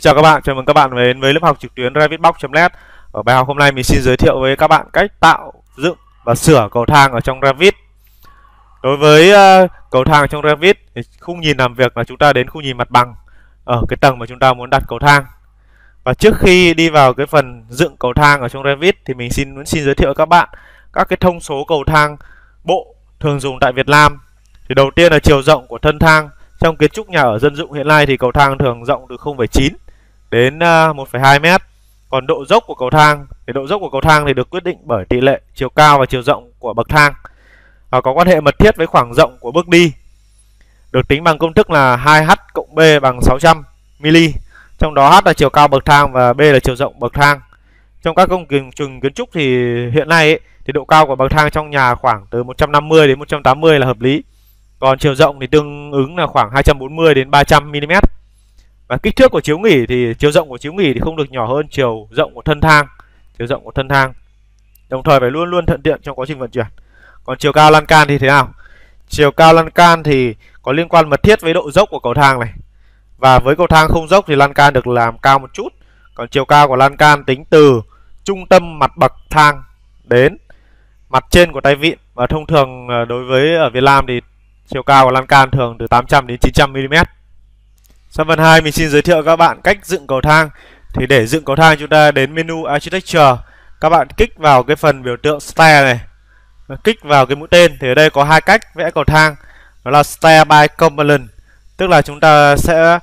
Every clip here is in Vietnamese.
Xin chào các bạn, chào mừng các bạn đến với lớp học trực tuyến Revitbox.net Ở bài học hôm nay mình xin giới thiệu với các bạn cách tạo, dựng và sửa cầu thang ở trong Revit Đối với ờ, cầu thang trong Revit, thì khung nhìn làm việc là chúng ta đến khung nhìn mặt bằng Ở cái tầng mà chúng ta muốn đặt cầu thang Và trước khi đi vào cái phần dựng cầu thang ở trong Revit thì mình xin muốn xin giới thiệu với các bạn Các cái thông số cầu thang bộ thường dùng tại Việt Nam Thì đầu tiên là chiều rộng của thân thang trong kiến trúc nhà ở dân dụng hiện nay thì cầu thang thường rộng từ 0,9 đến 1,2 à, mét. Còn độ dốc của cầu thang thì độ dốc của cầu thang thì được quyết định bởi tỷ lệ chiều cao và chiều rộng của bậc thang. Và có quan hệ mật thiết với khoảng rộng của bước đi. Được tính bằng công thức là 2h cộng b bằng 600 mm. Trong đó h là chiều cao bậc thang và b là chiều rộng bậc thang. Trong các công trình kiến trúc thì hiện nay ấy, thì độ cao của bậc thang trong nhà khoảng từ 150 đến 180 là hợp lý. Còn chiều rộng thì tương ứng là khoảng 240 đến 300 mm và kích thước của chiếu nghỉ thì chiều rộng của chiếu nghỉ thì không được nhỏ hơn chiều rộng của thân thang chiều rộng của thân thang đồng thời phải luôn luôn thuận tiện trong quá trình vận chuyển còn chiều cao lan can thì thế nào chiều cao lan can thì có liên quan mật thiết với độ dốc của cầu thang này và với cầu thang không dốc thì lan can được làm cao một chút còn chiều cao của lan can tính từ trung tâm mặt bậc thang đến mặt trên của tay vịn và thông thường ờ, đối với ở Việt Nam thì chiều cao của lan can thường từ 800 đến 900 mm Sang phần 2 mình xin giới thiệu các bạn cách dựng cầu thang. Thì để dựng cầu thang chúng ta đến menu Architecture, các bạn kích vào cái phần biểu tượng stair này. Kích vào cái mũi tên thì ở đây có hai cách vẽ cầu thang. Đó là stair by component, tức là chúng ta sẽ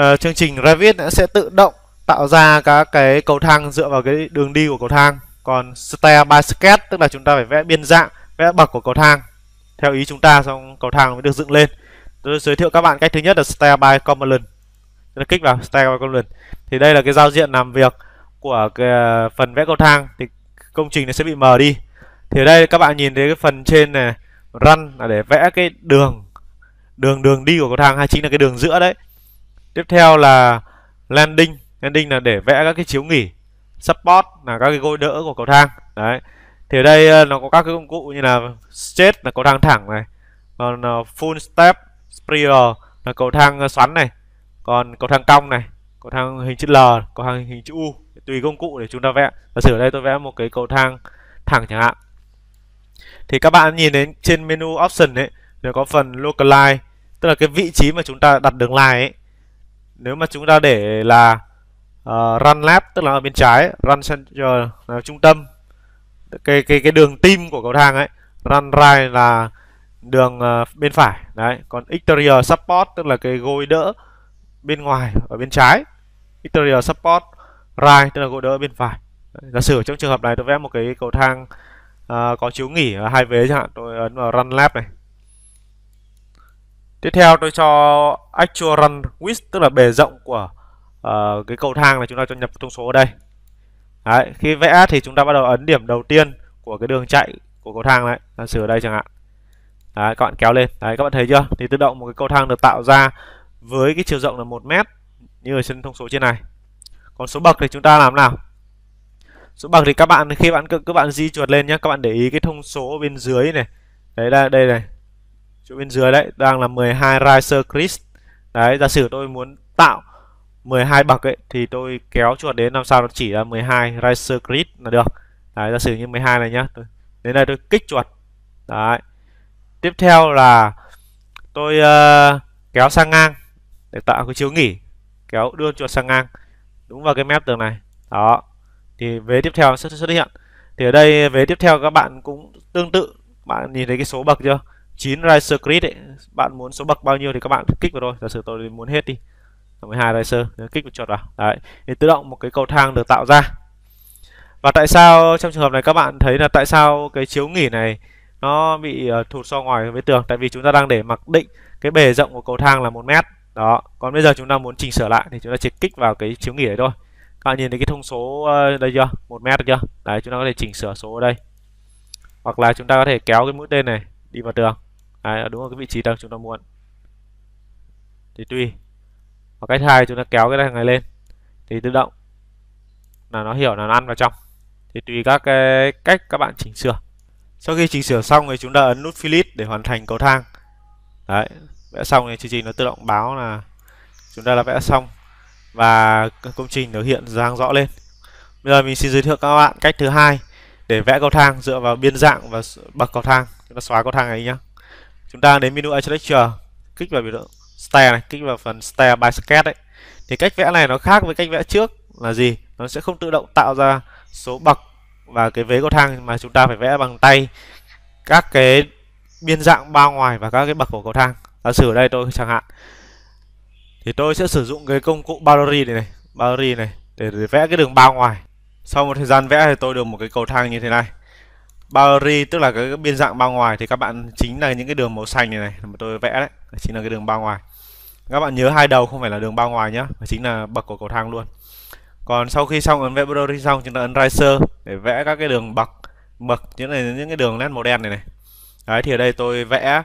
uh, chương trình Revit sẽ tự động tạo ra các cái cầu thang dựa vào cái đường đi của cầu thang. Còn stair by sketch tức là chúng ta phải vẽ biên dạng, vẽ bậc của cầu thang theo ý chúng ta xong cầu thang mới được dựng lên tôi giới thiệu các bạn cách thứ nhất là style by command nó kích vào style by command thì đây là cái giao diện làm việc của cái à, phần vẽ cầu thang thì công trình nó sẽ bị mờ đi thì ở đây các bạn nhìn thấy cái phần trên này run là để vẽ cái đường đường đường đi của cầu thang hay chính là cái đường giữa đấy tiếp theo là landing landing là để vẽ các cái chiếu nghỉ support là các cái gối đỡ của cầu thang đấy thì ở đây à, nó có các cái công cụ như là straight là cầu thang thẳng này còn à, full step sprayer là cầu thang ờ, xoắn này còn cầu thang cong này cầu thang hình chữ L cầu thang hình chữ U tùy công cụ để chúng ta vẽ Và sử ở đây tôi vẽ một cái cầu thang thẳng chẳng hạn thì các bạn nhìn đến trên menu option ấy nó có phần localize tức là cái vị trí mà chúng ta đặt đường line ấy nếu mà chúng ta để là uh, run left tức là ở bên trái run center là trung tâm cái cái cái đường tim của cầu thang ấy run right là đường ờ, bên phải đấy còn exterior support tức là cái gối đỡ bên ngoài ở bên trái exterior support right tức là gối đỡ bên phải giả sử trong trường hợp này tôi vẽ một cái cầu thang uh, có chiếu nghỉ ở hai vế chẳng hạn tôi ấn vào run left này tiếp theo tôi cho actual run width tức là bề rộng của uh, cái cầu thang này chúng ta cho nhập thông số ở đây đấy khi vẽ thì chúng ta bắt đầu ấn điểm đầu tiên của cái đường chạy của cầu thang đấy giả sử ở đây chẳng hạn Đấy, các bạn kéo lên đấy các bạn thấy chưa thì tự động một cái cầu thang được tạo ra với cái chiều rộng là một mét như ở trên thông số trên này còn số bậc thì chúng ta làm nào số bậc thì các bạn khi bạn các bạn di chuột lên nhé các bạn để ý cái thông số bên dưới này đấy đây đây này chỗ bên dưới đấy đang là 12 riser crest đấy giả sử tôi muốn tạo 12 bậc ấy thì tôi kéo chuột đến làm sao nó chỉ là 12 riser crest là được đấy giả sử như 12 này nhá đến đây tôi kích chuột đấy tiếp theo là tôi uh, kéo sang ngang để tạo cái chiếu nghỉ kéo đưa cho sang ngang đúng vào cái mép tường này đó thì vế tiếp theo sẽ xuất hiện thì ở đây vế tiếp theo các bạn cũng tương tự bạn nhìn thấy cái số bậc chưa 9 riser grid ấy. bạn muốn số bậc bao nhiêu thì các bạn kích vào thôi giả sử tôi muốn hết đi 12 riser kích một chuột vào đấy thì tự động một cái cầu thang được tạo ra và tại sao trong trường hợp này các bạn thấy là tại sao cái chiếu nghỉ này nó bị ờ, thụt so ngoài với tường tại vì chúng ta đang để mặc định cái bề rộng của cầu thang là một mét đó còn bây giờ chúng ta muốn chỉnh sửa lại thì chúng ta chỉ kích vào cái chiếu nghỉ đấy thôi các bạn nhìn thấy cái thông số ờ, đây chưa một mét chưa đấy chúng ta có thể chỉnh sửa số ở đây hoặc là chúng ta có thể kéo cái mũi tên này đi vào tường đấy, đúng ở cái vị trí đang chúng ta muốn thì tùy và cách hai chúng ta kéo cái này lên thì tự động là nó hiểu là nó ăn vào trong thì tùy các cái cách các bạn chỉnh sửa sau khi chỉnh sửa xong thì chúng ta ấn nút Philip để hoàn thành cầu thang đấy vẽ xong thì chương trình nó tự động báo là chúng ta đã vẽ xong và công trình nó hiện dáng rõ lên bây giờ mình xin giới thiệu các bạn cách thứ hai để vẽ cầu thang dựa vào biên dạng và bậc cầu thang chúng ta xóa cầu thang này nhá chúng ta đến menu architecture kích vào biểu tượng stair này kích vào phần stair by sketch ấy thì cách vẽ này nó khác với cách vẽ trước là gì nó sẽ không tự động tạo ra số bậc và cái vế cầu thang mà chúng ta phải vẽ bằng tay các cái biên dạng bao ngoài và các cái bậc của cầu thang giả sử ở đây tôi chẳng hạn thì tôi sẽ sử dụng cái công cụ boundary này này boundary này để, để vẽ cái đường bao ngoài sau một thời gian vẽ thì tôi được một cái cầu thang như thế này boundary tức là cái biên dạng bao ngoài thì các bạn chính là những cái đường màu xanh này này mà tôi vẽ đấy chính là cái đường bao ngoài các bạn nhớ hai đầu không phải là đường bao ngoài nhá mà chính là bậc của cầu thang luôn còn sau khi xong ấn vẽ boundary xong chúng ta ấn riser để vẽ các cái đường bậc bậc những này những cái đường nét màu đen này này đấy thì ở đây tôi vẽ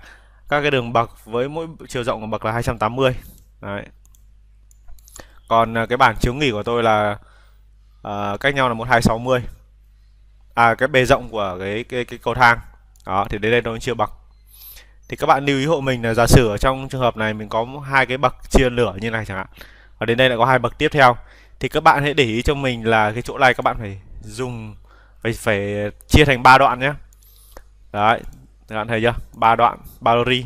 các cái đường bậc với mỗi chiều rộng của bậc là 280 đấy còn à, cái bản chiếu nghỉ của tôi là uh, cách nhau là 1260 à cái bề rộng của cái cái, cái cầu thang đó thì đến đây tôi chưa bậc thì các bạn lưu ý hộ mình là giả sử ở trong trường hợp này mình có hai cái bậc chia lửa như này chẳng hạn và đến đây lại có hai bậc tiếp theo thì các bạn hãy để ý cho mình là cái chỗ này các bạn phải dùng phải phải chia thành ba đoạn nhé đấy các bạn thấy chưa ba đoạn ba lori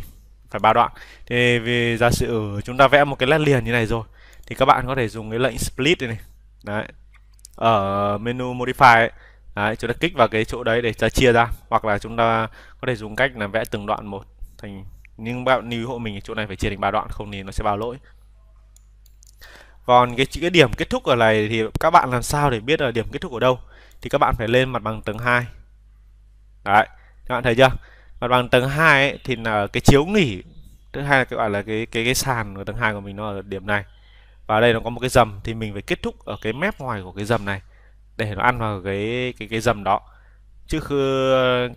phải ba đoạn thì vì giả sử chúng ta vẽ một cái nét liền như này rồi thì các bạn có thể dùng cái lệnh split này, này. đấy ở menu modify ấy, đấy, chúng ta kích vào cái chỗ đấy để ta chia ra hoặc là chúng ta có thể dùng cách là vẽ từng đoạn một thành nhưng bạn lưu hộ mình chỗ này phải chia thành ba đoạn không thì nó sẽ báo lỗi còn cái chữ điểm kết thúc ở này thì các bạn làm sao để biết là điểm kết thúc ở đâu thì các bạn phải lên mặt bằng tầng 2 đấy các bạn thấy chưa mặt bằng tầng 2 ấy, thì là cái chiếu nghỉ thứ hai là cái gọi là cái cái cái sàn của tầng 2 của mình nó ở điểm này và đây nó có một cái dầm thì mình phải kết thúc ở cái mép ngoài của cái dầm này để nó ăn vào cái cái cái dầm đó chứ không,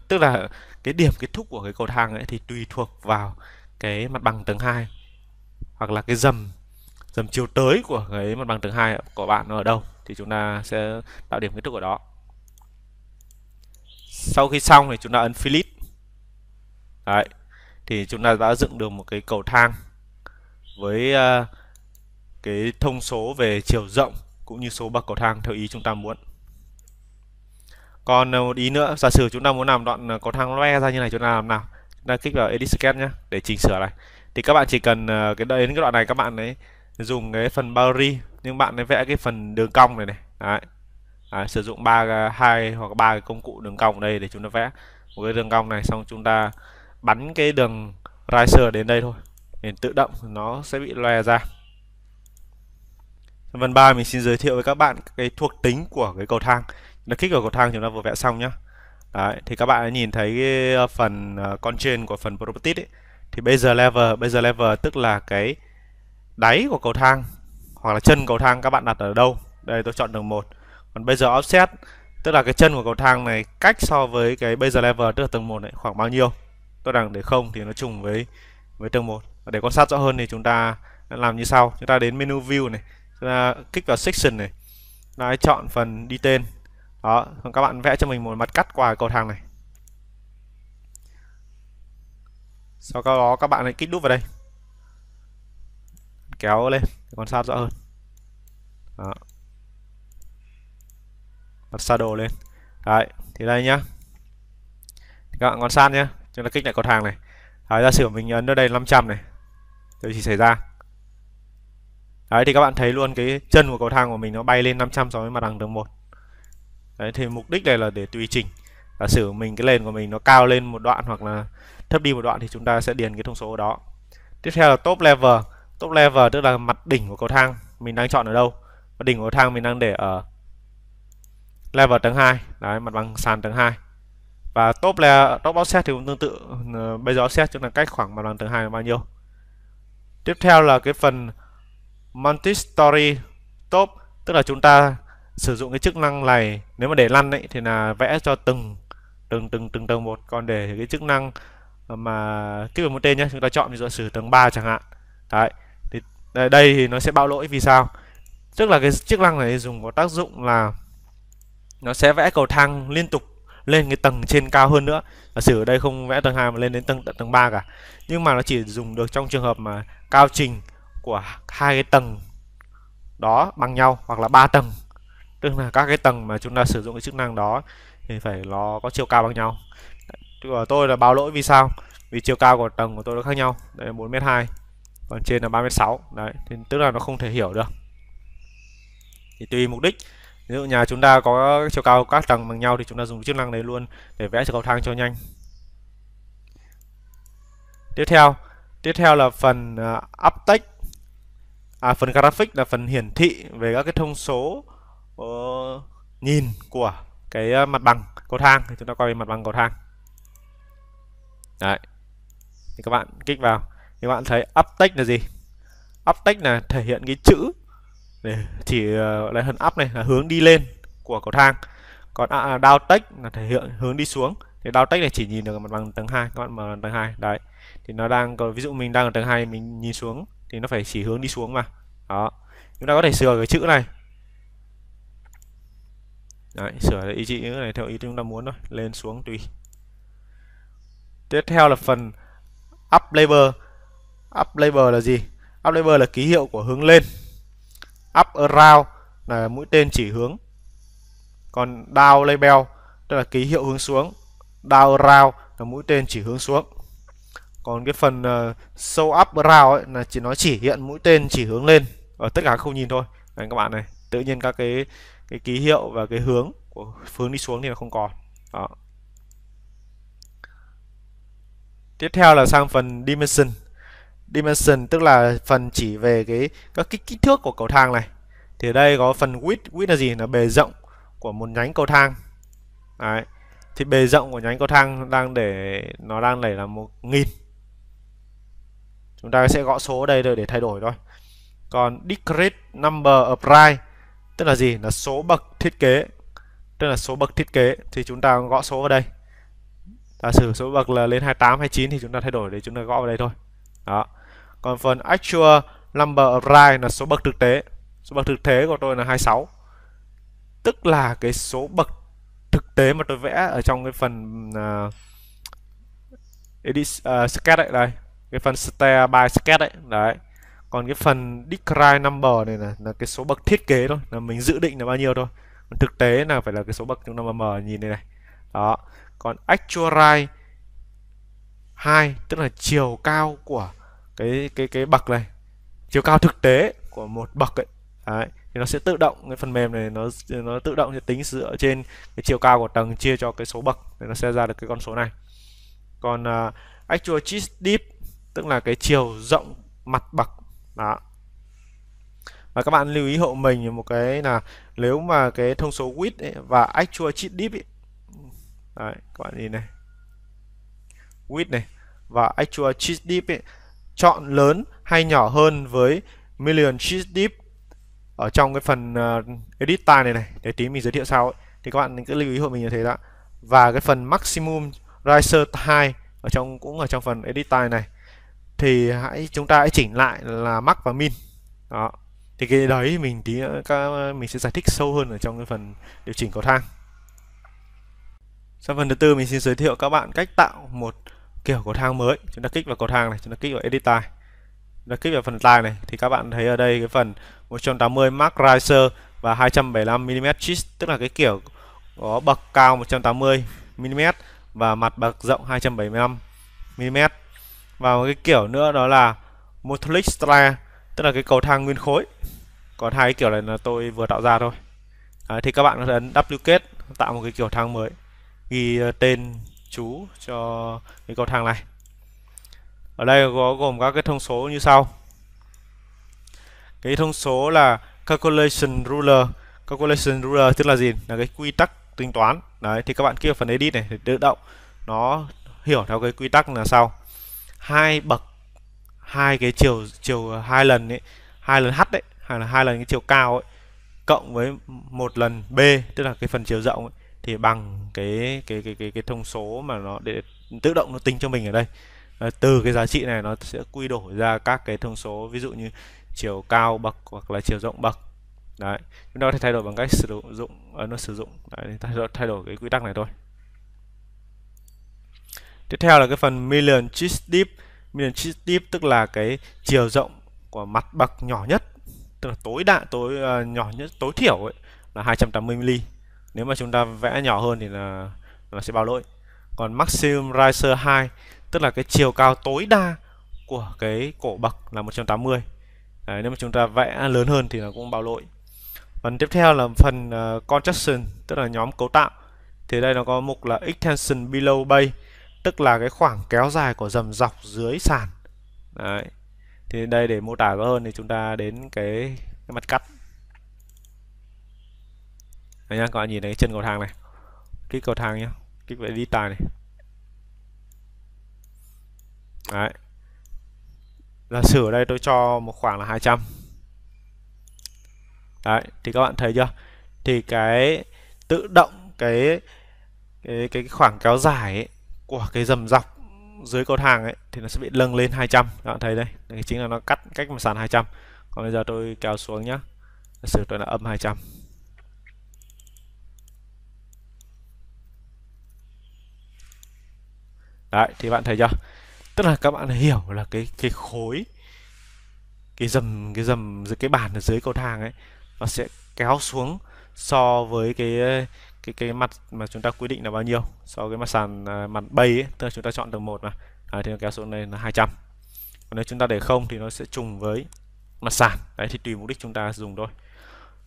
tức là cái điểm kết thúc của cái cầu thang ấy thì tùy thuộc vào cái mặt bằng tầng 2 hoặc là cái dầm dầm chiều tới của cái mặt bằng tầng 2 của bạn nó ở đâu thì chúng ta sẽ tạo điểm kết thúc ở đó sau khi xong thì chúng ta ấn Philip Đấy. thì chúng ta đã dựng được một cái cầu thang với uh, cái thông số về chiều rộng cũng như số bậc cầu thang theo ý chúng ta muốn còn ờ, một ý nữa giả sử chúng ta muốn làm đoạn ờ, cầu thang loe ra như này chúng ta làm nào chúng ta kích vào edit sketch nhé để chỉnh sửa này thì các bạn chỉ cần cái đến cái đoạn này các bạn ấy dùng cái phần boundary nhưng bạn ấy vẽ cái phần đường cong này này đấy. Đấy, sử dụng ba hai hoặc ba cái công cụ đường cong đây để chúng ta vẽ một cái đường cong này xong chúng ta bắn cái đường riser đến đây thôi để tự động nó sẽ bị lòe ra phần ba mình xin giới thiệu với các bạn cái thuộc tính của cái cầu thang nó kích vào cầu thang chúng ta vừa vẽ xong nhá Đấy, thì các bạn đã nhìn thấy cái ờ, phần ờ, con trên của phần properties ấy. thì bây giờ level bây giờ level tức là cái đáy của cầu thang hoặc là chân cầu thang các bạn đặt ở đâu đây tôi chọn tầng một còn bây giờ offset tức là cái chân của cầu thang này cách so với cái bây giờ level tức là tầng 1 này khoảng bao nhiêu tôi đang để không thì nó trùng với với tầng 1 và để quan sát rõ hơn thì chúng ta làm như sau chúng ta đến menu view này chúng ta kích vào section này lại chọn phần đi tên đó các bạn vẽ cho mình một mặt cắt qua cầu thang này sau đó các bạn hãy kích đúp vào đây kéo lên để quan sát rõ hơn đó bật shadow lên đấy thì đây nhá thì các bạn quan sát nhá chúng ta kích lại cột hàng này đấy giả sử mình ấn ở đây 500 này điều gì xảy ra đấy thì các bạn thấy luôn cái chân của cầu thang của mình nó bay lên 500 so với mặt bằng tầng 1 đấy thì mục đích này là để tùy chỉnh giả sử mình cái nền của mình nó cao lên một đoạn hoặc là thấp đi một đoạn thì chúng ta sẽ điền cái thông số đó tiếp theo là top level top level tức là mặt đỉnh của cầu thang mình đang chọn ở đâu mặt đỉnh của cầu thang mình đang để ở level tầng 2 đấy mặt bằng sàn tầng 2 và top là top offset thì cũng tương tự ờ, bây giờ offset chúng là cách khoảng mặt bằng tầng 2 là bao nhiêu tiếp theo là cái phần multi-story top tức là chúng ta sử dụng cái chức năng này nếu mà để lăn ấy thì là vẽ cho từng từng từng từng tầng một còn để cái chức năng mà tiếp một tên nhé chúng ta chọn ví dụ sử tầng 3 chẳng hạn đấy đây, đây thì nó sẽ báo lỗi vì sao tức là cái chức năng này dùng có tác dụng là nó sẽ vẽ cầu thang liên tục lên cái tầng trên cao hơn nữa giả sử ở đây không vẽ tầng 2 mà lên đến tầng tầng 3 cả nhưng mà nó chỉ dùng được trong trường hợp mà cao trình của hai cái tầng đó bằng nhau hoặc là ba tầng tức là các cái tầng mà chúng ta sử dụng cái chức năng đó thì phải nó có chiều cao bằng nhau của tôi là báo lỗi vì sao vì chiều cao của tầng của tôi nó khác nhau đây là 4 m 2 còn trên là 36 đấy thì tức là nó không thể hiểu được thì tùy mục đích ví dụ nhà chúng ta có chiều cao các tầng bằng nhau thì chúng ta dùng chức năng này luôn để vẽ chiều cầu thang cho nhanh tiếp theo tiếp theo là phần uh, uptake à, phần graphic là phần hiển thị về các cái thông số uh, nhìn của cái uh, mặt bằng cầu thang thì chúng ta coi mặt bằng cầu thang đấy thì các bạn kích vào thì bạn thấy uptake là gì uptake là thể hiện cái chữ để chỉ lại uh, hơn up này là hướng đi lên của cầu thang còn à, à downtake là thể hiện hướng đi xuống thì downtake này chỉ nhìn được mặt bằng tầng 2 các bạn mở tầng 2 đấy thì nó đang còn ví dụ mình đang ở tầng 2 mình nhìn xuống thì nó phải chỉ hướng đi xuống mà đó chúng ta có thể sửa cái chữ này Đấy, sửa ý chị này theo ý chúng ta muốn thôi lên xuống tùy tiếp theo là phần up label up label là gì up label là ký hiệu của hướng lên up around là mũi tên chỉ hướng còn down label tức là ký hiệu hướng xuống down around là mũi tên chỉ hướng xuống còn cái phần uh, show up around ấy là chỉ nó chỉ hiện mũi tên chỉ hướng lên ở tất cả các khung nhìn thôi Đấy, các bạn này tự nhiên các cái cái ký hiệu và cái hướng của hướng đi xuống thì nó không còn đó tiếp theo là sang phần dimension dimension tức là phần chỉ về cái các kích kích thước của cầu thang này thì đây có phần width width là gì là bề rộng của một nhánh cầu thang Đấy. thì bề rộng của nhánh cầu thang đang để nó đang để là một nghìn chúng ta sẽ gõ số ở đây rồi để thay đổi thôi còn decrease number of rise tức là gì là số bậc thiết kế tức là số bậc thiết kế thì chúng ta gõ số ở đây giả sử số bậc là lên 28 29 thì chúng ta thay đổi để chúng ta gõ vào đây thôi đó còn phần actual number arrived là số bậc thực tế số bậc thực tế của tôi là 26 tức là cái số bậc thực tế mà tôi vẽ ở trong cái phần uh, edit uh, sketch đấy đây cái phần stair by sketch đấy đấy còn cái phần decline number này là, là cái số bậc thiết kế thôi là mình dự định là bao nhiêu thôi còn thực tế là phải là cái số bậc chúng ta mở nhìn đây này đó còn actual actualize 2 tức là chiều cao của cái cái cái bậc này chiều cao thực tế của một bậc ấy Đấy, thì nó sẽ tự động cái phần mềm này nó nó tự động sẽ tính dựa trên cái chiều cao của tầng chia cho cái số bậc để nó sẽ ra được cái con số này còn uh, actual cheese deep tức là cái chiều rộng mặt bậc đó và các bạn lưu ý hộ mình một cái là nếu mà cái thông số width ấy và actual cheat deep ấy. Đấy, các bạn nhìn này width này và actual cheat deep ấy, chọn lớn hay nhỏ hơn với million sheet deep ở trong cái phần uh, edit tile này này để tí mình giới thiệu sau ấy. thì các bạn cứ lưu ý hộ mình như thế đã và cái phần maximum riser 2 ở trong cũng ở trong phần edit tile này thì hãy chúng ta hãy chỉnh lại là max và min đó thì cái đấy mình tí ờ, các ờ, mình sẽ giải thích sâu hơn ở trong cái phần điều chỉnh cầu thang sang phần thứ tư mình xin giới thiệu các bạn cách tạo một kiểu cầu thang mới chúng ta kích vào cầu thang này chúng ta kích vào edit tag chúng ta kích vào phần tag này thì các bạn thấy ở đây cái phần 180 mark riser và 275 mm cheese tức là cái kiểu có bậc cao 180 mm và mặt bậc rộng 275 mm và một cái kiểu nữa đó là Motolic Stra tức là cái cầu thang nguyên khối còn hai cái kiểu này là tôi vừa tạo ra thôi à, thì các bạn có thể ấn W kết tạo một cái kiểu thang mới ghi ờ, tên chú cho cái cầu thang này ở đây có gồm các cái thông số như sau cái thông số là calculation ruler calculation ruler tức là gì là cái quy tắc tính toán đấy thì các bạn kia phần edit này tự động nó hiểu theo cái quy tắc là sau hai bậc hai cái chiều chiều hai lần ấy hai lần h đấy hay là hai lần cái chiều cao ấy cộng với một lần b tức là cái phần chiều rộng ấy, thì bằng cái cái cái cái cái thông số mà nó để tự động nó tính cho mình ở đây à, từ cái giá trị này nó sẽ quy đổi ra các cái thông số ví dụ như chiều cao bậc hoặc là chiều rộng bậc đấy chúng ta có thể thay đổi bằng cách sử dụng uh, nó sử dụng đấy, thay đổi thay đổi cái quy tắc này thôi tiếp theo là cái phần million chip deep million chip deep tức là cái chiều rộng của mặt bậc nhỏ nhất tức là tối đại tối uh, nhỏ nhất tối thiểu ấy là 280 mm nếu mà chúng ta vẽ nhỏ hơn thì là nó sẽ báo lỗi còn maximum riser 2 tức là cái chiều cao tối đa của cái cổ bậc là 180 Đấy, nếu mà chúng ta vẽ lớn hơn thì nó cũng báo lỗi phần tiếp theo là phần uh, ờ, construction tức là nhóm cấu tạo thì đây nó có mục là extension below bay tức là cái khoảng kéo dài của dầm dọc dưới sàn Đấy. thì đây để mô tả rõ hơn thì chúng ta đến cái, cái mặt cắt Đấy nhá, các bạn nhìn thấy chân cầu thang này. Kích cầu thang nhá. Kích về đi tài này. Đấy. là sử ở đây tôi cho một khoảng là 200. Đấy, thì các bạn thấy chưa? Thì cái tự động cái cái cái khoảng kéo dài ấy, của cái dầm dọc dưới cầu thang ấy thì nó sẽ bị nâng lên 200. Các bạn thấy đây, đây chính là nó cắt cách mặt sàn 200. Còn bây giờ tôi kéo xuống nhá. Giả sử tôi là âm 200. đấy thì bạn thấy chưa tức là các bạn hiểu là cái cái khối cái dầm cái dầm cái bàn ở dưới cầu thang ấy nó sẽ kéo xuống so với cái cái cái mặt mà chúng ta quy định là bao nhiêu so với cái mặt sàn à, mặt bay ấy, tức là chúng ta chọn tầng 1 mà đấy, thì nó kéo xuống đây là 200 còn nếu chúng ta để không thì nó sẽ trùng với mặt sàn đấy thì tùy mục đích chúng ta dùng thôi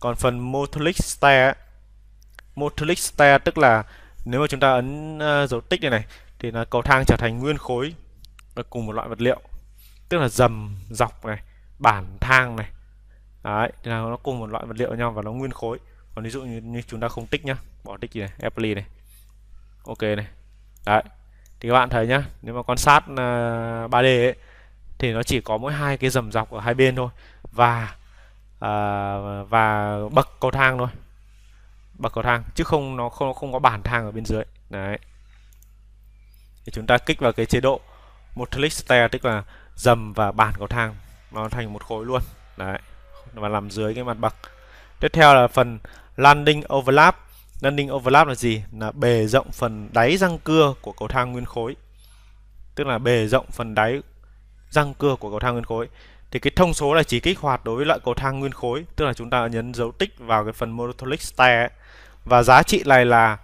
còn phần motoric stair motoric stair tức là nếu mà chúng ta ấn uh, dấu tích này này thì là cầu thang trở thành nguyên khối cùng một loại vật liệu tức là dầm dọc này bản thang này đấy thì là nó cùng một loại vật liệu nhau và nó nguyên khối còn ví dụ như, như chúng ta không tích nhá bỏ tích gì này apple này ok này đấy thì các bạn thấy nhá nếu mà quan sát uh, à, 3D ấy, thì nó chỉ có mỗi hai cái dầm dọc ở hai bên thôi và uh, và bậc cầu thang thôi bậc cầu thang chứ không nó không nó không có bản thang ở bên dưới đấy thì chúng ta kích vào cái chế độ một click stair tức là dầm và bàn cầu thang nó thành một khối luôn đấy và làm dưới cái mặt bậc tiếp theo là phần landing overlap landing overlap là gì là bề rộng phần đáy răng cưa của cầu thang nguyên khối tức là bề rộng phần đáy răng cưa của cầu thang nguyên khối thì cái thông số là chỉ kích hoạt đối với loại cầu thang nguyên khối tức là chúng ta nhấn dấu tích vào cái phần monolithic stair và giá trị này là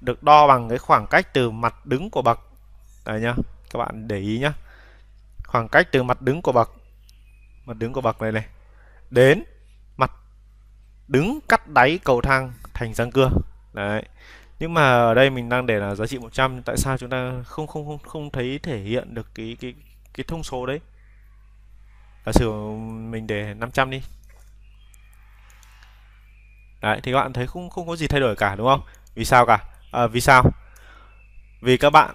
được đo bằng cái khoảng cách từ mặt đứng của bậc Đấy nhá, các bạn để ý nhá. Khoảng cách từ mặt đứng của bậc mặt đứng của bậc này này đến mặt đứng cắt đáy cầu thang thành răng cưa. Đấy. Nhưng mà ở đây mình đang để là giá trị 100 tại sao chúng ta không không không không thấy thể hiện được cái cái cái thông số đấy. Giả sử mình để 500 đi. Đấy thì các bạn thấy không không có gì thay đổi cả đúng không? Vì sao cả? À, vì sao? Vì các bạn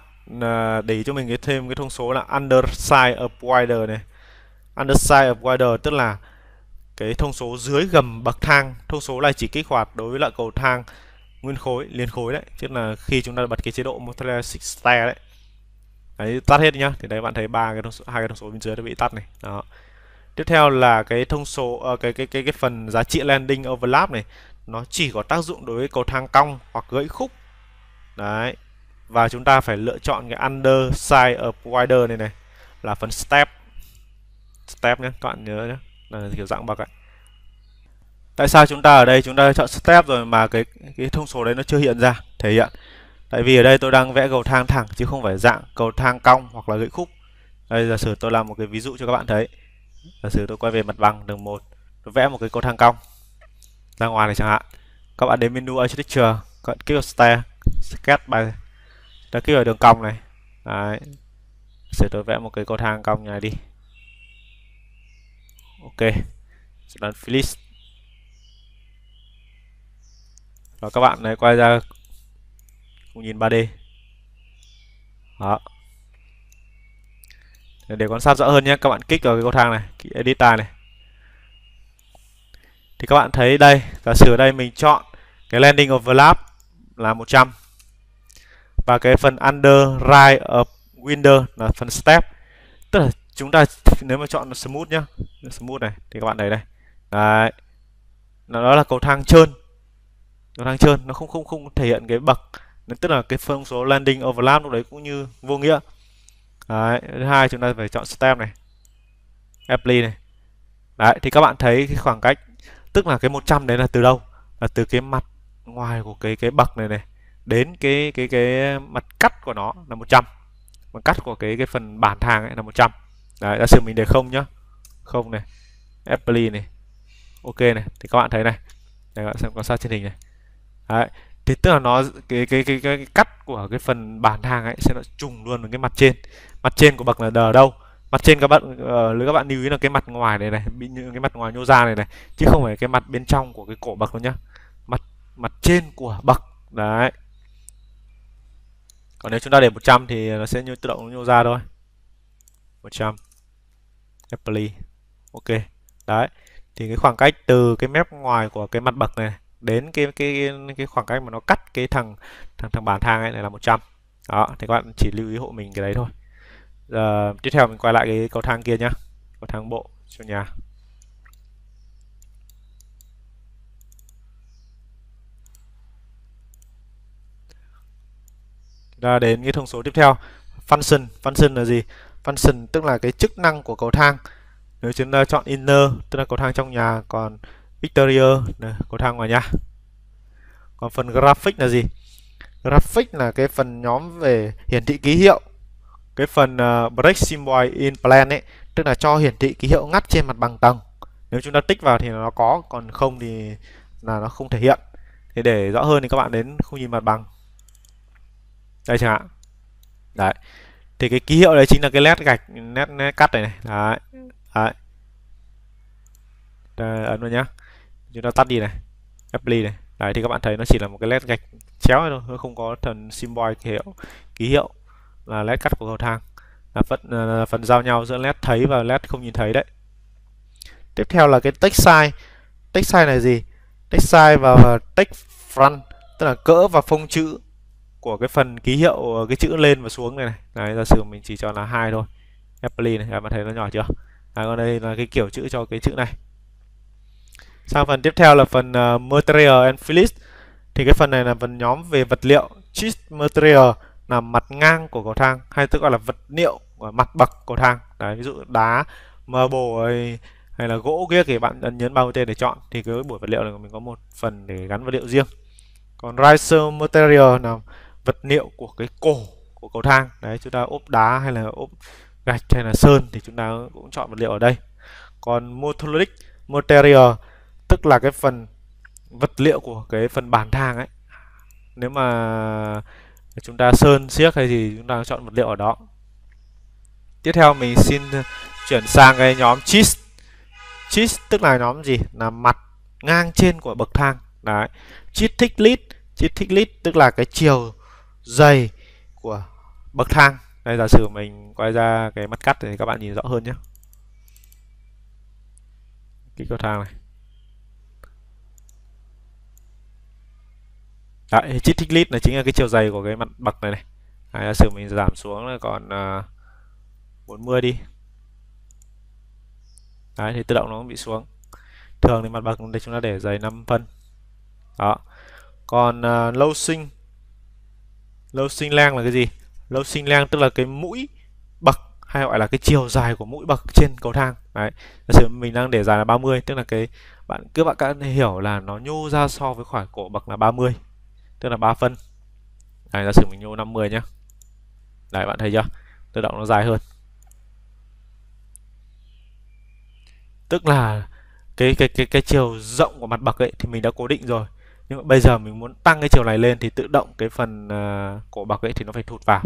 để cho mình cái thêm cái thông số là underside of wider này underside of wider tức là cái thông số dưới gầm bậc thang thông số này chỉ kích hoạt đối với loại cầu thang nguyên khối liên khối đấy tức là khi chúng ta bật cái chế độ multilayer stair đấy đấy tắt hết nhá thì đấy bạn thấy ba cái thông số hai cái thông số bên dưới đã bị tắt này đó tiếp theo là cái thông số uh, cái cái cái cái phần giá trị landing overlap này nó chỉ có tác dụng đối với cầu thang cong hoặc gãy khúc đấy và chúng ta phải lựa chọn cái under size of wider này này là phần step step nhé các bạn nhớ nhé là kiểu dạng bậc ấy tại sao chúng ta ở đây chúng ta chọn step rồi mà cái cái thông số đấy nó chưa hiện ra thể hiện tại vì ở đây tôi đang vẽ cầu thang thẳng chứ không phải dạng cầu thang cong hoặc là gãy khúc đây giả sử tôi làm một cái ví dụ cho các bạn thấy giả sử tôi quay về mặt bằng đường một tôi vẽ một cái cầu thang cong ra ngoài này chẳng hạn các bạn đến menu architecture các bạn kêu stair sketch by ta kêu ở đường cong này đấy sẽ tôi vẽ một cái cầu thang cong này đi ok sẽ đón finish và các bạn này quay ra cùng nhìn 3D đó để quan sát rõ hơn nhé các bạn kích vào cái cầu thang này kích edit tài này thì các bạn thấy đây giả sử đây mình chọn cái landing overlap là 100 và cái phần under underwrite of window là phần step tức là chúng ta nếu mà chọn smooth nhá smooth này thì các bạn thấy đây đấy nó là cầu thang trơn cầu thang trơn nó không không không thể hiện cái bậc tức là cái phân số landing overlap lúc đấy cũng như vô nghĩa đấy thứ hai chúng ta phải chọn step này apply này đấy thì các bạn thấy cái khoảng cách tức là cái 100 đấy là từ đâu là từ cái mặt ngoài của cái cái bậc này này đến cái cái cái mặt cắt của nó ừ. là 100 mặt cắt của cái cái phần bản thang ấy là 100 đấy giả sử mình để không nhá không này Apple này ok này thì các bạn thấy này để các bạn xem quan sát trên hình này đấy thì tức là nó cái cái cái cái, cái cắt của cái phần bản thang ấy sẽ nó trùng luôn với cái mặt trên mặt trên của bậc là đờ đâu mặt trên các bạn uh, các bạn lưu ý là cái mặt ngoài này này bị những cái mặt ngoài nhô ra này này chứ không phải cái mặt bên trong của cái cổ bậc đâu nhá mặt mặt trên của bậc đấy còn nếu chúng ta để 100 thì nó sẽ như tự động nhô ra thôi 100 apply ok đấy thì cái khoảng cách từ cái mép ngoài của cái mặt bậc này đến cái cái cái khoảng cách mà nó cắt cái thằng thằng thằng bản thang ấy này là 100 đó thì các bạn chỉ lưu ý hộ mình cái đấy thôi giờ tiếp theo mình quay lại cái cầu thang kia nhá cầu thang bộ cho nhà ra đến cái thông số tiếp theo function function là gì function tức là cái chức năng của cầu thang nếu chúng ta chọn inner tức là cầu thang trong nhà còn exterior là cầu thang ngoài nhà còn phần graphic là gì graphic là cái phần nhóm về hiển thị ký hiệu cái phần uh, break symbol in plan ấy tức là cho hiển thị ký hiệu ngắt trên mặt bằng tầng nếu chúng ta tích vào thì nó có còn không thì là nó không thể hiện thế để rõ hơn thì các bạn đến không nhìn mặt bằng đây chẳng hạn đấy thì cái ký hiệu đấy chính là cái nét gạch nét, nét cắt này, này. đấy đấy đây, ấn vào nhá chúng ta tắt đi này apply này đấy thì các bạn thấy nó chỉ là một cái nét gạch chéo thôi nó không có thần symbol ký hiệu ký hiệu là nét cắt của cầu thang là phần là phần giao nhau giữa nét thấy và nét không nhìn thấy đấy tiếp theo là cái text size text size này gì text size và text front tức là cỡ và phông chữ của cái phần ký hiệu ờ, cái chữ lên và xuống này này đấy giả sử mình chỉ cho là hai thôi Apple này các bạn thấy nó nhỏ chưa à, còn đây là cái kiểu chữ cho cái chữ này sang phần tiếp theo là phần uh, material and fill thì cái phần này là phần nhóm về vật liệu sheet material là mặt ngang của cầu thang hay tức gọi là vật liệu của ờ, mặt bậc cầu thang đấy ví dụ đá marble hay là gỗ kia thì bạn ấn nhấn bao tên để chọn thì cái buổi vật liệu này mình có một phần để gắn vật liệu riêng còn riser material là vật liệu của cái cổ của cầu thang đấy chúng ta ốp đá hay là ốp gạch hay là sơn thì chúng ta cũng chọn vật liệu ở đây còn monolithic material tức là cái phần vật liệu của cái phần bàn thang ấy nếu mà chúng ta sơn siếc hay thì chúng ta chọn vật liệu ở đó tiếp theo mình xin chuyển sang cái nhóm chis chis tức là nhóm gì là mặt ngang trên của bậc thang đấy chis thick lid cheese thick lid tức là cái chiều dày của bậc thang đây giả sử mình quay ra cái mắt cắt thì các bạn nhìn rõ hơn nhé kích cầu thang này Đấy, chít thích lít là chính là cái chiều dày của cái mặt bậc này này Đấy, giả sử mình giảm xuống là còn uh, à, 40 đi Đấy, thì tự động nó cũng bị xuống thường thì mặt bậc chúng ta để dày 5 phân đó còn uh, à, lâu sinh lâu sinh lang là cái gì lâu sinh lang tức là cái mũi bậc hay gọi là cái chiều dài của mũi bậc trên cầu thang đấy giả sử mình đang để dài là 30 tức là cái bạn cứ bạn các hiểu là nó nhô ra so với khỏi cổ bậc là 30 tức là 3 phân này giả sử mình nhô 50 nhá đấy bạn thấy chưa tự động nó dài hơn tức là cái cái cái cái chiều rộng của mặt bậc ấy thì mình đã cố định rồi nhưng mà bây giờ mình muốn tăng cái chiều này lên thì tự động cái phần uh, cổ bậc ấy thì nó phải thụt vào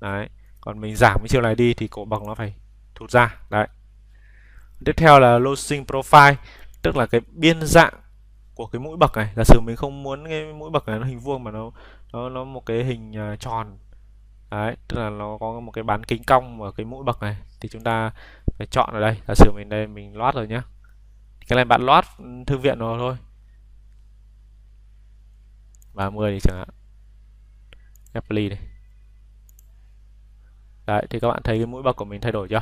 đấy còn mình giảm cái chiều này đi thì cổ bậc nó phải thụt ra đấy tiếp theo là losing profile tức là cái biên dạng của cái mũi bậc này giả sử mình không muốn cái mũi bậc này nó hình vuông mà nó nó nó một cái hình uh, tròn đấy tức là nó có một cái bán kính cong ở cái mũi bậc này thì chúng ta phải chọn ở đây giả sử mình đây mình loát rồi nhá cái này bạn loát thư viện rồi thôi 30 đi chẳng hạn apply đi. đấy thì các bạn thấy cái mũi bọc của mình thay đổi chưa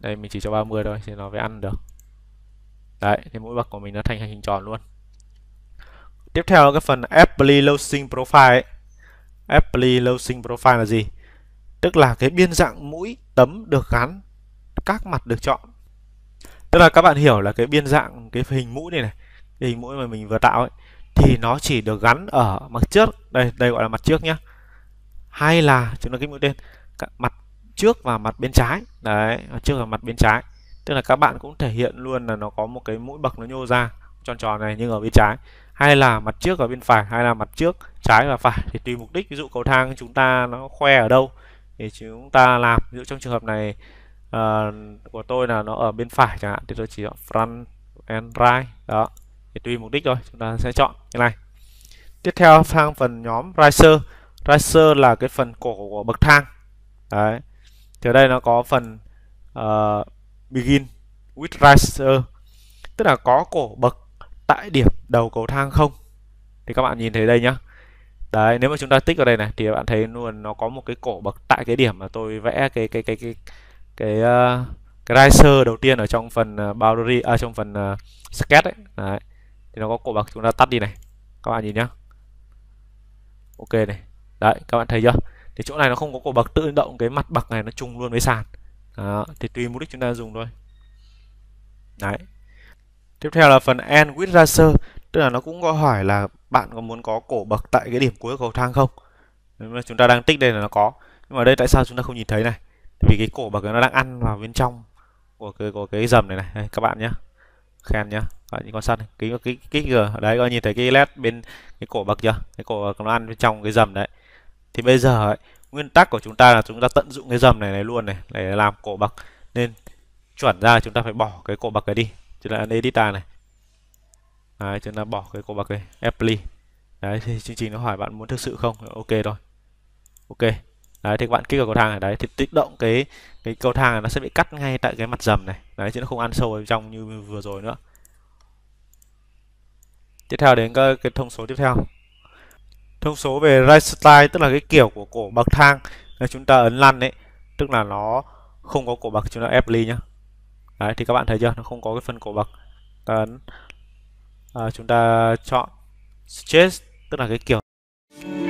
đây mình chỉ cho 30 thôi thì nó mới ăn được đấy thì mũi bọc của mình nó thành hình tròn luôn tiếp theo là cái phần apply losing profile ấy. apply losing profile là gì tức là cái biên dạng mũi tấm được gắn các mặt được chọn tức là các bạn hiểu là cái biên dạng cái hình mũi này này cái hình mũi mà mình vừa tạo ấy thì nó chỉ được gắn ở mặt trước đây đây gọi là mặt trước nhá hay là chúng ta kích mũi tên mặt trước và mặt bên trái đấy mặt trước và mặt bên trái tức là các bạn cũng thể hiện luôn là nó có một cái mũi bậc nó nhô ra tròn tròn này nhưng ở bên trái hay là mặt trước ở bên phải hay là mặt trước trái và phải thì tùy mục đích ví dụ cầu thang chúng ta nó khoe ở đâu thì chúng ta làm ví dụ trong trường hợp này uh, của tôi là nó ở bên phải chẳng hạn thì tôi chỉ chọn front and right đó thì tùy mục đích thôi chúng ta sẽ chọn cái này tiếp theo sang phần nhóm riser riser là cái phần cổ của bậc thang đấy thì ở đây nó có phần uh, begin with riser tức là có cổ bậc tại điểm đầu cầu thang không thì các bạn nhìn thấy đây nhá đấy nếu mà chúng ta tích vào đây này thì bạn thấy luôn nó có một cái cổ bậc tại cái điểm mà tôi vẽ cái cái cái cái cái, ờ, cái, uh, riser đầu tiên ở trong phần ờ, boundary à, trong phần uh, sketch ấy. đấy thì nó có cột bạc chúng ta tắt đi này các bạn nhìn nhá ok này đấy các bạn thấy chưa thì chỗ này nó không có cột bậc tự động cái mặt bậc này nó trùng luôn với sàn đó, thì tùy mục đích chúng ta dùng thôi đấy tiếp theo là phần end with racer tức là nó cũng có hỏi là bạn có muốn có cổ bậc tại cái điểm cuối cầu thang không Nếu mà chúng ta đang tích đây là nó có nhưng mà đây tại sao chúng ta không nhìn thấy này vì cái cổ bậc nó đang ăn vào bên trong của cái của cái dầm này này đây, các bạn nhé khen nhá đấy, những con săn kính cái kích g đấy các nhìn thấy cái led bên cái cổ bậc chưa cái cổ nó ăn bên trong cái dầm đấy thì bây giờ ấy, nguyên tắc của chúng ta là chúng ta tận dụng cái dầm này này luôn này để làm cổ bậc nên chuẩn ra chúng ta phải bỏ cái cổ bậc này đi chúng ta ăn edit này đấy, chúng ta bỏ cái cổ bậc này apply đấy thì chương trình nó hỏi bạn muốn thực sự không ok rồi ok đấy thì các bạn kích vào cầu thang này đấy thì tự động cái cái cầu thang này nó sẽ bị cắt ngay tại cái mặt dầm này đấy chứ nó không ăn sâu vào trong như vừa rồi nữa tiếp theo đến cái, cái thông số tiếp theo thông số về right style tức là cái kiểu của cổ bậc thang là chúng ta ấn lăn đấy tức là nó không có cổ bậc chúng ta ép ly nhá đấy thì các bạn thấy chưa nó không có cái phần cổ bậc ta ấn à, chúng ta chọn stress tức là cái kiểu